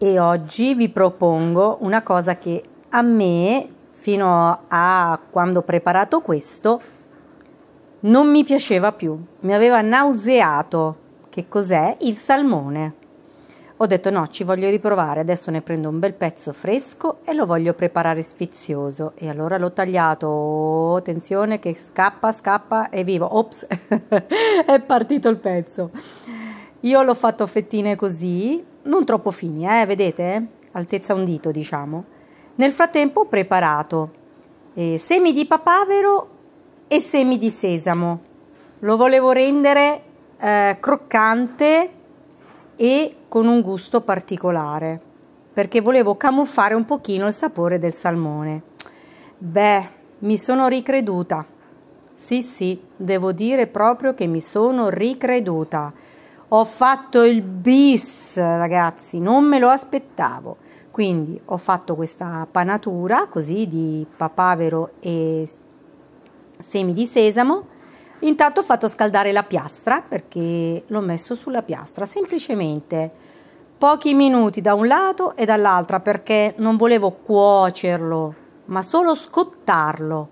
e oggi vi propongo una cosa che a me, fino a quando ho preparato questo, non mi piaceva più, mi aveva nauseato. Che cos'è? Il salmone. Ho detto no, ci voglio riprovare, adesso ne prendo un bel pezzo fresco e lo voglio preparare sfizioso. E allora l'ho tagliato, oh, attenzione che scappa, scappa e vivo. Ops, è partito il pezzo. Io l'ho fatto a fettine così, non troppo fini, eh, vedete? Altezza un dito, diciamo. Nel frattempo ho preparato eh, semi di papavero e semi di sesamo. Lo volevo rendere eh, croccante e con un gusto particolare, perché volevo camuffare un pochino il sapore del salmone. Beh, mi sono ricreduta. Sì, sì, devo dire proprio che mi sono ricreduta. Ho fatto il bis, ragazzi, non me lo aspettavo. Quindi ho fatto questa panatura così di papavero e semi di sesamo. Intanto ho fatto scaldare la piastra perché l'ho messo sulla piastra, semplicemente pochi minuti da un lato e dall'altra perché non volevo cuocerlo, ma solo scottarlo.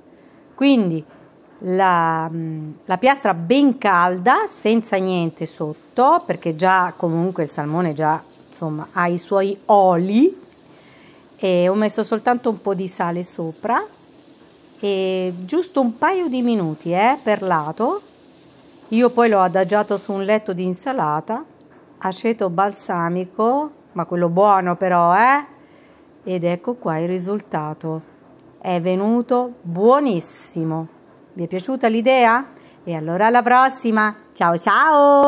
Quindi la, mm, la, piastra ben calda, senza niente sotto, perché già comunque il salmone già insomma ha i suoi oli e ho messo soltanto un po' di sale sopra e giusto un paio di minuti eh, per lato. Io poi l'ho adagiato su un letto di insalata, aceto balsamico, ma quello buono però, eh? Ed ecco qua il risultato. È venuto buonissimo. Vi è piaciuta l'idea? E allora alla prossima! Ciao ciao!